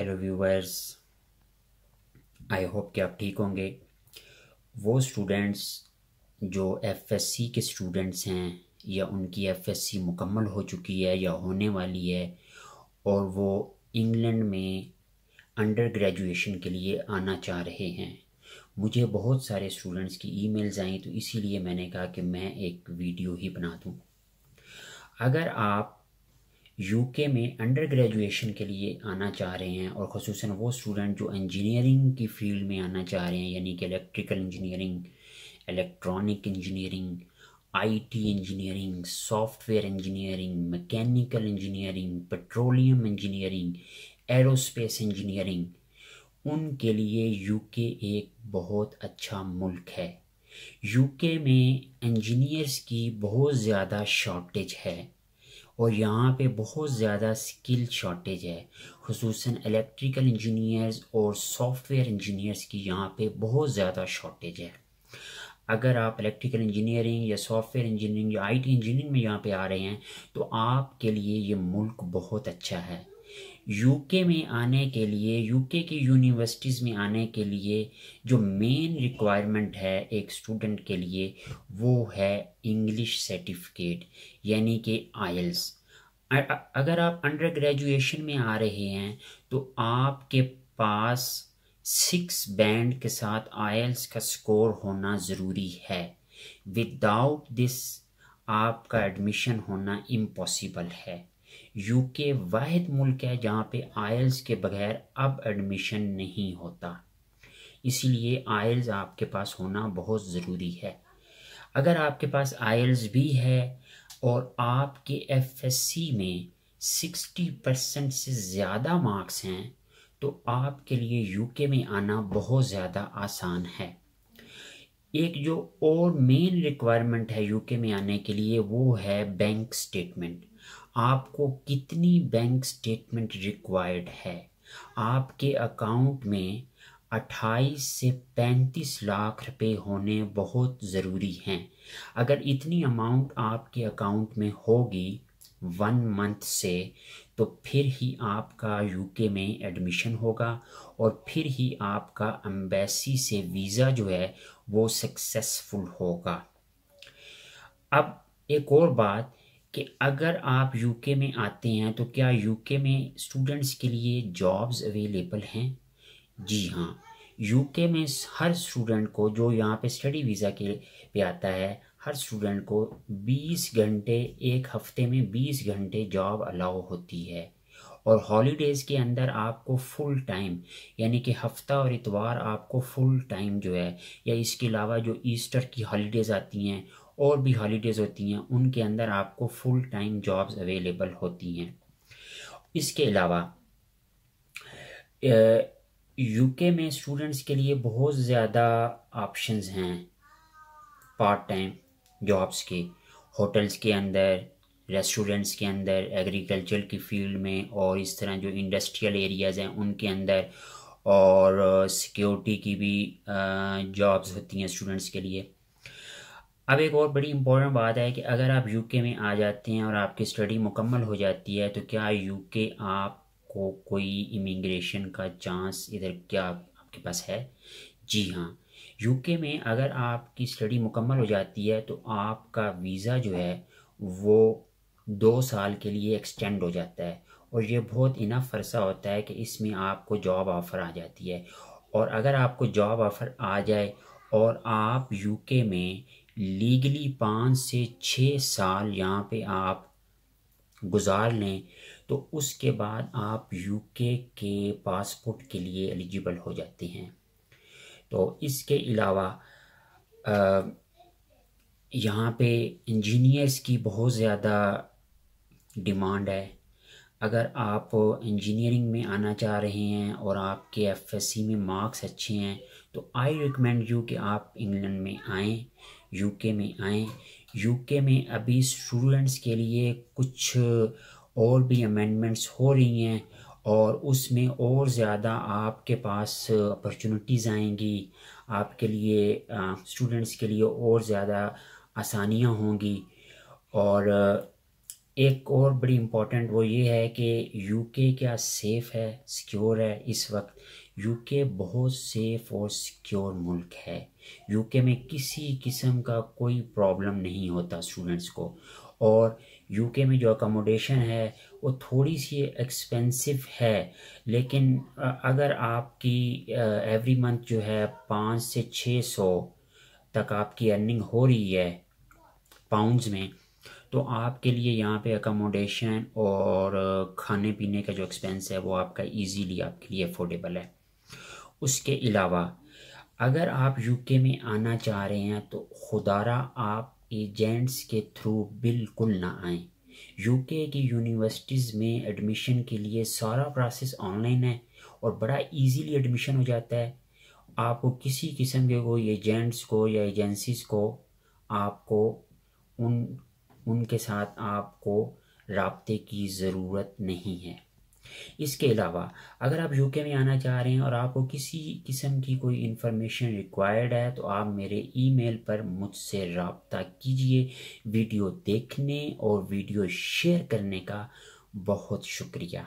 hello viewers I hope कि आप ठीक होंगे वो स्टूडेंट्स जो एफएससी के स्टूडेंट्स हैं या उनकी एफएससी मुकम्मल हो चुकी है या होने वाली है और वो इंग्लैंड में अंडर ग्रेजुएशन के लिए आना चाह रहे हैं मुझे बहुत सारे स्टूडेंट्स की ईमेल्स आई तो इसीलिए मैंने कहा कि मैं एक वीडियो ही बना दूं अगर आप यूके में अंडर ग्रेजुएशन के लिए आना चाह रहे हैं और खसूस वो स्टूडेंट जो इंजीनियरिंग की फील्ड में आना चाह रहे हैं यानी कि electrical engineering electronic engineering IT engineering software engineering mechanical engineering petroleum engineering aerospace engineering उनके लिए यूके एक बहुत अच्छा मुल्क है यूके में इंजीनियर्स की बहुत ज़्यादा शॉर्टेज है और यहाँ पे बहुत ज़्यादा स्किल शॉर्टेज है खसूस इलेक्ट्रिकल इंजीनियर्स और सॉफ्टवेयर इंजीनियर्स की यहाँ पे बहुत ज़्यादा शॉर्टेज है अगर आप इलेक्ट्रिकल इंजीनियरिंग या सॉफ्टवेयर इंजीनियरिंग या आईटी इंजीनियरिंग में यहाँ पे आ रहे हैं तो आपके लिए ये मुल्क बहुत अच्छा है यूके में आने के लिए यूके की यूनिवर्सिटीज़ में आने के लिए जो मेन रिक्वायरमेंट है एक स्टूडेंट के लिए वो है इंग्लिश सर्टिफिकेट यानी कि आयल्स e अगर आप अंडर ग्रेजुएशन में आ रहे हैं तो आपके पास सिक्स बैंड के साथ आयल्स e का स्कोर होना ज़रूरी है विदाउट दिस आपका एडमिशन होना इम्पॉसिबल है यूके वाद मुल्क है जहाँ पे आयल्स के बगैर अब एडमिशन नहीं होता इसीलिए आयल्स आपके पास होना बहुत ज़रूरी है अगर आपके पास आयल्स भी है और आपके एफएससी में 60 परसेंट से ज़्यादा मार्क्स हैं तो आपके लिए यूके में आना बहुत ज़्यादा आसान है एक जो और मेन रिक्वायरमेंट है यूके में आने के लिए वो है बैंक स्टेटमेंट आपको कितनी बैंक स्टेटमेंट रिक्वायर्ड है आपके अकाउंट में 28 से 35 लाख रुपए होने बहुत ज़रूरी हैं अगर इतनी अमाउंट आपके अकाउंट में होगी वन मंथ से तो फिर ही आपका यूके में एडमिशन होगा और फिर ही आपका एम्बेसी से वीज़ा जो है वो सक्सेसफुल होगा अब एक और बात कि अगर आप यूके में आते हैं तो क्या यूके में स्टूडेंट्स के लिए जॉब्स अवेलेबल हैं जी हाँ यूके में हर स्टूडेंट को जो यहाँ पे स्टडी वीज़ा के पे आता है हर स्टूडेंट को 20 घंटे एक हफ्ते में 20 घंटे जॉब अलाउ होती है और हॉलीडेज़ के अंदर आपको फुल टाइम यानी कि हफ्ता और इतवार आपको फुल टाइम जो है या इसके अलावा जो ईस्टर की हॉलीडेज़ आती हैं और भी हॉलीडेज़ होती हैं उनके अंदर आपको फुल टाइम जॉब्स अवेलेबल होती हैं इसके अलावा यूके में स्टूडेंट्स के लिए बहुत ज़्यादा ऑप्शंस हैं पार्ट टाइम जॉब्स के होटल्स के अंदर रेस्टोरेंट्स के अंदर एग्रीकल्चर की फील्ड में और इस तरह जो इंडस्ट्रियल एरियाज़ हैं उनके अंदर और सिक्योरिटी की भी जॉब्स होती हैं स्टूडेंट्स के लिए अब एक और बड़ी इंपॉर्टेंट बात है कि अगर आप यूके में आ जाते हैं और आपकी स्टडी मुकम्मल हो जाती है तो क्या यूके आपको कोई इमिग्रेशन का चांस इधर क्या आपके पास है जी हाँ यूके में अगर आपकी स्टडी मुकम्मल हो जाती है तो आपका वीज़ा जो है वो दो साल के लिए एक्सटेंड हो जाता है और ये बहुत इनफ अरसा होता है कि इसमें आपको जॉब ऑफ़र आ जाती है और अगर आपको जॉब ऑफ़र आ जाए और आप यूके में लीगली पाँच से छः साल यहाँ पे आप गुजार लें तो उसके बाद आप यूके के पासपोर्ट के लिए एलिजिबल हो जाते हैं तो इसके अलावा यहाँ पे इंजीनियर्स की बहुत ज़्यादा डिमांड है अगर आप इंजीनियरिंग में आना चाह रहे हैं और आपके एफएससी में मार्क्स अच्छे हैं तो आई रिकमेंड यू कि आप इंग्लैंड में आएँ यूके में आएँ यूके में अभी स्टूडेंट्स के लिए कुछ और भी अमेंडमेंट्स हो रही हैं और उसमें और ज़्यादा आपके पास अपॉर्चुनिटीज़ आएंगी आपके लिए स्टूडेंट्स के लिए और ज़्यादा आसानियाँ होंगी और एक और बड़ी इम्पॉर्टेंट वो ये है कि यूके क्या सेफ़ है सिक्योर है इस वक्त यूके बहुत सेफ और सिक्योर मुल्क है यूके में किसी किस्म का कोई प्रॉब्लम नहीं होता स्टूडेंट्स को और यूके में जो अकोमोडेशन है वो थोड़ी सी एक्सपेंसिव है लेकिन अगर आपकी एवरी मंथ जो है पाँच से छः सौ तक आपकी अर्निंग हो रही है पाउंड्स में तो आपके लिए यहाँ पे अकोमोडेशन और खाने पीने का जो एक्सपेंस है वो आपका इजीली आपके लिए अफोर्डेबल है उसके अलावा अगर आप यूके में आना चाह रहे हैं तो खुदारा आप एजेंट्स के थ्रू बिल्कुल ना आएँ यूके की यूनिवर्सिटीज़ में एडमिशन के लिए सारा प्रोसेस ऑनलाइन है और बड़ा इजीली एडमिशन हो जाता है आपको किसी किस्म के कोई एजेंट्स को या एजेंसीज को आपको उन उनके साथ आपको रबते की ज़रूरत नहीं है इसके अलावा अगर आप यूके में आना चाह रहे हैं और आपको किसी किस्म की कोई इन्फॉर्मेशन रिक्वायर्ड है तो आप मेरे ईमेल पर मुझसे रबता कीजिए वीडियो देखने और वीडियो शेयर करने का बहुत शुक्रिया